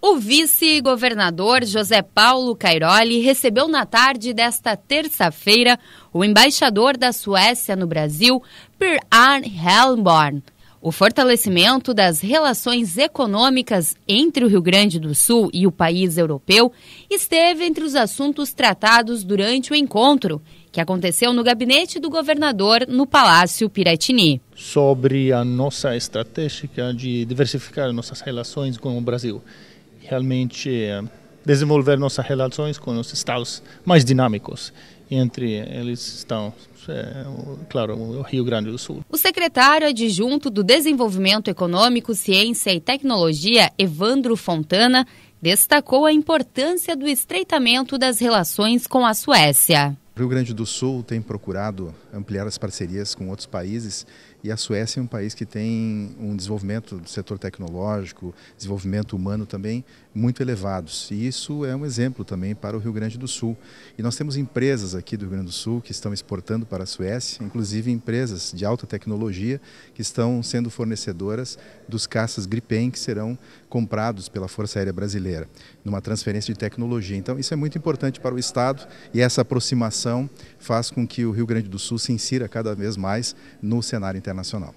O vice-governador José Paulo Cairoli recebeu na tarde desta terça-feira o embaixador da Suécia no Brasil, Per Arne Helmborn o fortalecimento das relações econômicas entre o Rio Grande do Sul e o país europeu esteve entre os assuntos tratados durante o encontro, que aconteceu no gabinete do governador no Palácio Piratini. Sobre a nossa estratégia de diversificar nossas relações com o Brasil. Realmente eh, desenvolver nossas relações com os estados mais dinâmicos entre eles estão, é, claro, o Rio Grande do Sul. O secretário adjunto do Desenvolvimento Econômico, Ciência e Tecnologia, Evandro Fontana, destacou a importância do estreitamento das relações com a Suécia. O Rio Grande do Sul tem procurado ampliar as parcerias com outros países e a Suécia é um país que tem um desenvolvimento do setor tecnológico, desenvolvimento humano também muito elevados. E isso é um exemplo também para o Rio Grande do Sul. E nós temos empresas aqui do Rio Grande do Sul que estão exportando para a Suécia, inclusive empresas de alta tecnologia que estão sendo fornecedoras dos caças Gripen que serão comprados pela Força Aérea Brasileira, numa transferência de tecnologia. Então, isso é muito importante para o Estado e essa aproximação faz com que o Rio Grande do Sul se insira cada vez mais no cenário internacional.